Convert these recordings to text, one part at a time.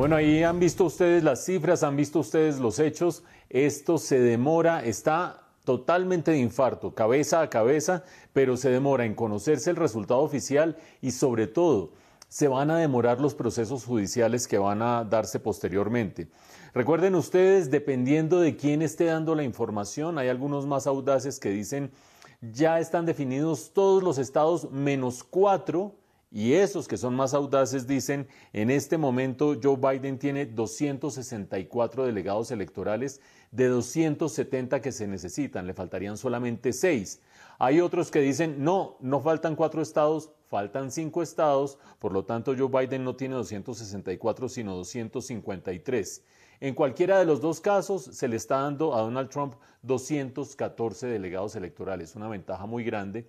Bueno, ahí han visto ustedes las cifras, han visto ustedes los hechos. Esto se demora, está totalmente de infarto, cabeza a cabeza, pero se demora en conocerse el resultado oficial y sobre todo se van a demorar los procesos judiciales que van a darse posteriormente. Recuerden ustedes, dependiendo de quién esté dando la información, hay algunos más audaces que dicen ya están definidos todos los estados menos cuatro y esos que son más audaces dicen, en este momento Joe Biden tiene 264 delegados electorales de 270 que se necesitan, le faltarían solamente seis. Hay otros que dicen, no, no faltan cuatro estados, faltan cinco estados, por lo tanto Joe Biden no tiene 264 sino 253. En cualquiera de los dos casos se le está dando a Donald Trump 214 delegados electorales, una ventaja muy grande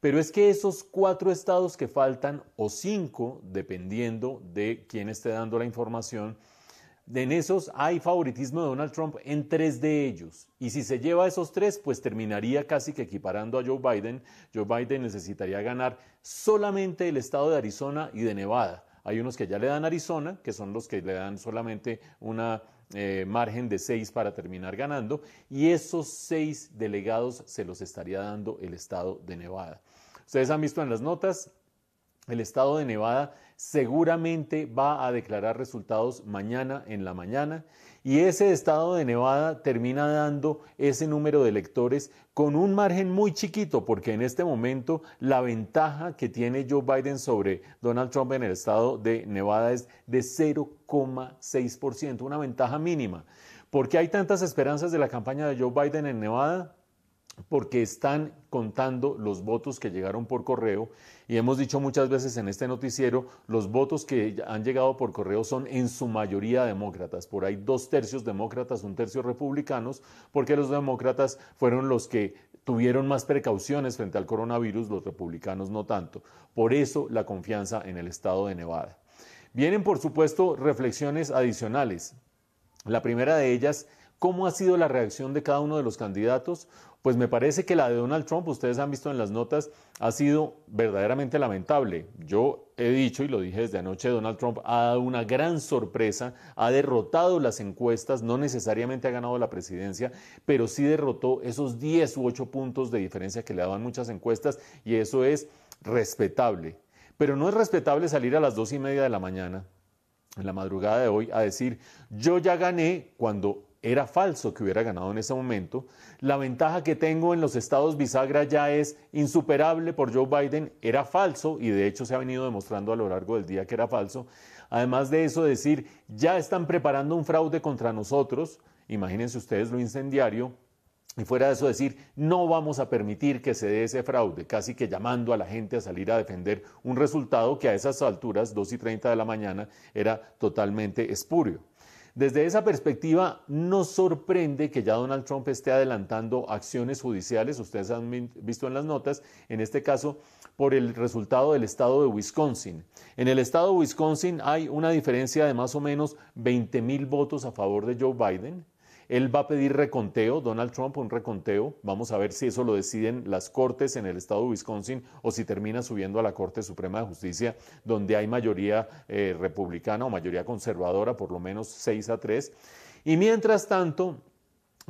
pero es que esos cuatro estados que faltan, o cinco, dependiendo de quién esté dando la información, en esos hay favoritismo de Donald Trump en tres de ellos. Y si se lleva esos tres, pues terminaría casi que equiparando a Joe Biden. Joe Biden necesitaría ganar solamente el estado de Arizona y de Nevada. Hay unos que ya le dan Arizona, que son los que le dan solamente una eh, margen de seis para terminar ganando y esos seis delegados se los estaría dando el estado de Nevada. Ustedes han visto en las notas, el estado de Nevada seguramente va a declarar resultados mañana en la mañana y ese estado de Nevada termina dando ese número de electores con un margen muy chiquito porque en este momento la ventaja que tiene Joe Biden sobre Donald Trump en el estado de Nevada es de 0,6%, una ventaja mínima. ¿Por qué hay tantas esperanzas de la campaña de Joe Biden en Nevada? porque están contando los votos que llegaron por correo y hemos dicho muchas veces en este noticiero, los votos que han llegado por correo son en su mayoría demócratas, por ahí dos tercios demócratas, un tercio republicanos, porque los demócratas fueron los que tuvieron más precauciones frente al coronavirus, los republicanos no tanto. Por eso la confianza en el estado de Nevada. Vienen, por supuesto, reflexiones adicionales. La primera de ellas ¿Cómo ha sido la reacción de cada uno de los candidatos? Pues me parece que la de Donald Trump, ustedes han visto en las notas, ha sido verdaderamente lamentable. Yo he dicho y lo dije desde anoche, Donald Trump ha dado una gran sorpresa, ha derrotado las encuestas, no necesariamente ha ganado la presidencia, pero sí derrotó esos 10 u 8 puntos de diferencia que le daban muchas encuestas y eso es respetable. Pero no es respetable salir a las dos y media de la mañana, en la madrugada de hoy, a decir, yo ya gané cuando era falso que hubiera ganado en ese momento. La ventaja que tengo en los estados bisagra ya es insuperable por Joe Biden, era falso y de hecho se ha venido demostrando a lo largo del día que era falso. Además de eso, decir, ya están preparando un fraude contra nosotros, imagínense ustedes lo incendiario, y fuera de eso decir, no vamos a permitir que se dé ese fraude, casi que llamando a la gente a salir a defender un resultado que a esas alturas, 2 y 30 de la mañana, era totalmente espurio. Desde esa perspectiva, no sorprende que ya Donald Trump esté adelantando acciones judiciales, ustedes han visto en las notas, en este caso, por el resultado del estado de Wisconsin. En el estado de Wisconsin hay una diferencia de más o menos 20 mil votos a favor de Joe Biden, él va a pedir reconteo, Donald Trump, un reconteo. Vamos a ver si eso lo deciden las cortes en el estado de Wisconsin o si termina subiendo a la Corte Suprema de Justicia, donde hay mayoría eh, republicana o mayoría conservadora, por lo menos 6 a 3. Y mientras tanto,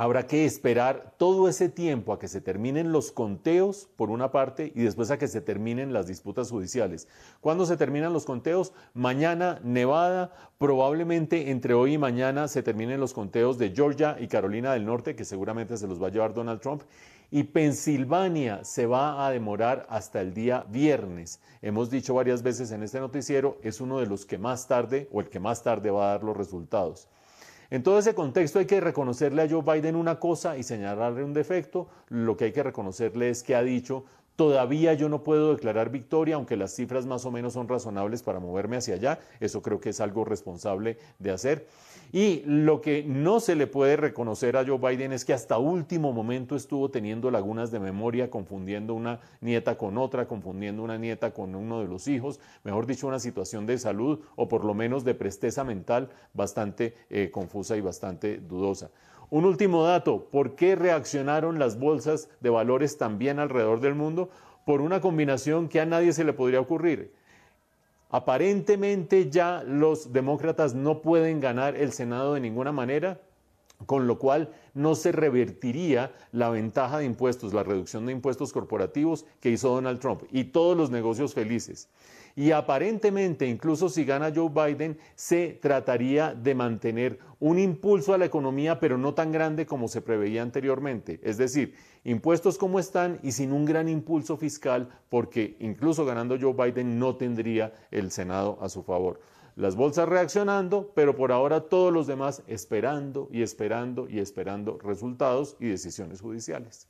Habrá que esperar todo ese tiempo a que se terminen los conteos, por una parte, y después a que se terminen las disputas judiciales. ¿Cuándo se terminan los conteos? Mañana, Nevada, probablemente entre hoy y mañana se terminen los conteos de Georgia y Carolina del Norte, que seguramente se los va a llevar Donald Trump. Y Pensilvania se va a demorar hasta el día viernes. Hemos dicho varias veces en este noticiero, es uno de los que más tarde o el que más tarde va a dar los resultados. En todo ese contexto hay que reconocerle a Joe Biden una cosa y señalarle un defecto. Lo que hay que reconocerle es que ha dicho Todavía yo no puedo declarar victoria, aunque las cifras más o menos son razonables para moverme hacia allá. Eso creo que es algo responsable de hacer. Y lo que no se le puede reconocer a Joe Biden es que hasta último momento estuvo teniendo lagunas de memoria, confundiendo una nieta con otra, confundiendo una nieta con uno de los hijos, mejor dicho, una situación de salud o por lo menos de presteza mental bastante eh, confusa y bastante dudosa. Un último dato, ¿por qué reaccionaron las bolsas de valores también alrededor del mundo? Por una combinación que a nadie se le podría ocurrir. Aparentemente ya los demócratas no pueden ganar el Senado de ninguna manera, con lo cual no se revertiría la ventaja de impuestos, la reducción de impuestos corporativos que hizo Donald Trump y todos los negocios felices y aparentemente incluso si gana Joe Biden se trataría de mantener un impulso a la economía pero no tan grande como se preveía anteriormente. Es decir, impuestos como están y sin un gran impulso fiscal porque incluso ganando Joe Biden no tendría el Senado a su favor las bolsas reaccionando, pero por ahora todos los demás esperando y esperando y esperando resultados y decisiones judiciales.